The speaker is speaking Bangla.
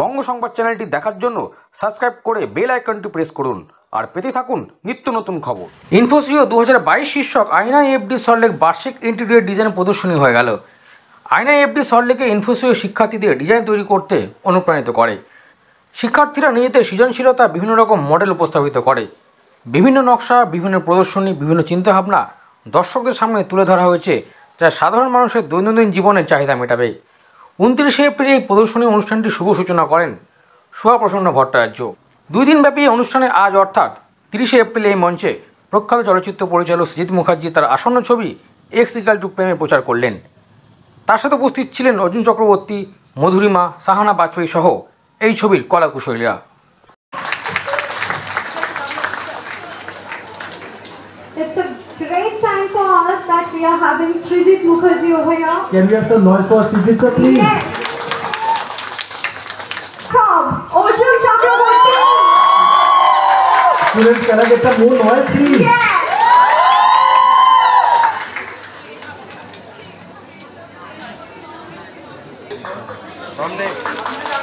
বঙ্গ সংবাদ চ্যানেলটি দেখার জন্য সাবস্ক্রাইব করে বেল আইকনটি প্রেস করুন আর পেতে থাকুন নিত্য নতুন খবর ইনফোসিও দু শীর্ষক আইনা এফডি সল্লেক বার্ষিক ইন্টিরিয়ার ডিজাইন প্রদর্শনী হয়ে গেল আইনা এফডি সল্লেকে ইনফোসিও শিক্ষার্থীদের ডিজাইন তৈরি করতে অনুপ্রাণিত করে শিক্ষার্থীরা নিজেদের সৃজনশীলতা বিভিন্ন রকম মডেল উপস্থাপিত করে বিভিন্ন নকশা বিভিন্ন প্রদর্শনী বিভিন্ন চিন্তাভাবনা দর্শকদের সামনে তুলে ধরা হয়েছে যা সাধারণ মানুষের দৈনন্দিন জীবনের চাহিদা মেটাবে উনত্রিশে এপ্রিল এই প্রদর্শনী অনুষ্ঠানটি শুভ সূচনা করেন সুভাপ্রসন্ন ভট্টাচার্য দুই দিনব্যাপী অনুষ্ঠানে আজ অর্থাৎ তিরিশে এপ্রিল এই মঞ্চে প্রখ্যাত চলচ্চিত্র পরিচালক সৃজিৎ মুখার্জি তার আসন্ন ছবি এক্স ইকাল টু প্রেমে প্রচার করলেন তার সাথে উপস্থিত ছিলেন অর্জুন চক্রবর্তী মধুরিমা সাহানা বাজপেয়ী সহ এই ছবির কলাকুশলীরা It's a great time for all we are having Srijit Mukherjee over here. Can we have some noise for Srijit sir, please? Yes. From Ojum Chakraborty. Students, can I get some more noise, please? Yes. From